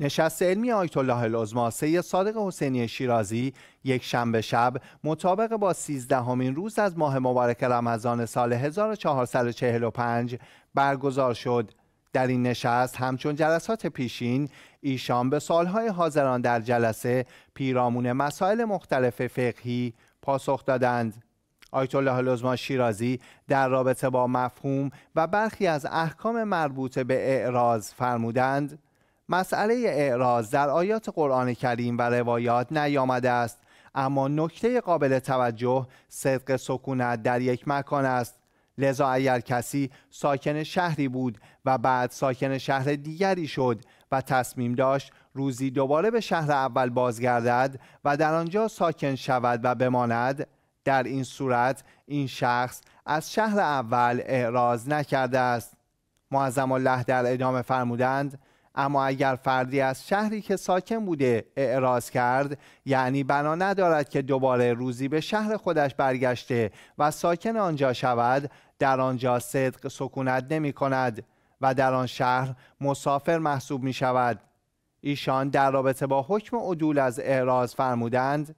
نشست علمی آیت الله العظما سید صادق حسینی شیرازی یک شنبه شب مطابق با سیزدهمین روز از ماه مبارک رمضان سال 1445 برگزار شد در این نشست همچون جلسات پیشین ایشان به سالهای حاضران در جلسه پیرامون مسائل مختلف فقهی پاسخ دادند آیت الله العظما شیرازی در رابطه با مفهوم و برخی از احکام مربوط به اعراض فرمودند مسئله اعراض در آیات قرآن کریم و روایات نیامده است اما نکته قابل توجه صدق سکونت در یک مکان است لذا اگر کسی ساکن شهری بود و بعد ساکن شهر دیگری شد و تصمیم داشت روزی دوباره به شهر اول بازگردد و در آنجا ساکن شود و بماند در این صورت این شخص از شهر اول اعراض نکرده است معظم الله در ادامه فرمودند اما اگر فردی از شهری که ساکن بوده اعراض کرد یعنی بنا ندارد که دوباره روزی به شهر خودش برگشته و ساکن آنجا شود در آنجا صدق سکونت نمی کند و در آن شهر مسافر محسوب می شود ایشان در رابطه با حکم عدول از اعراض فرمودند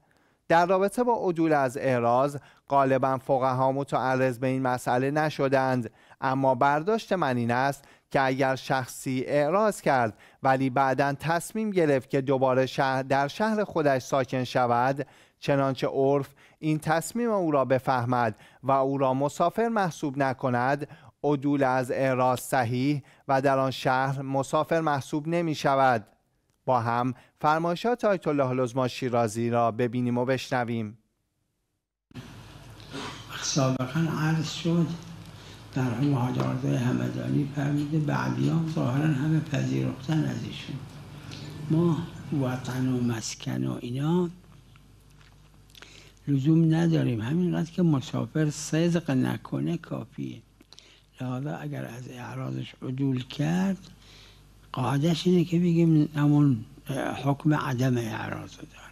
در رابطه با عدول از اعراض غالبا فقها متعرض به این مسئله نشدند اما برداشت من این است که اگر شخصی اعراض کرد ولی بعدا تصمیم گرفت که دوباره شهر در شهر خودش ساکن شود چنانچه عرف این تصمیم او را بفهمد و او را مسافر محسوب نکند عدول از اعراض صحیح و در آن شهر مسافر محسوب نمی شود با هم فرمایشات آیت الله لزما شیرازی را ببینیم و بشنویم سابقا عرض شد در اون آرزای همدانی فرمیده بعدی هم ظاهرا همه پذیرفتن از ایشون ما وطن و مسکن و اینا لزوم نداریم همینقدر که مسافر صدق نکنه کافیه لذا اگر از اعراضش عدول کرد قاعدش اینه که بگیم همون حکم عدم اعراض داره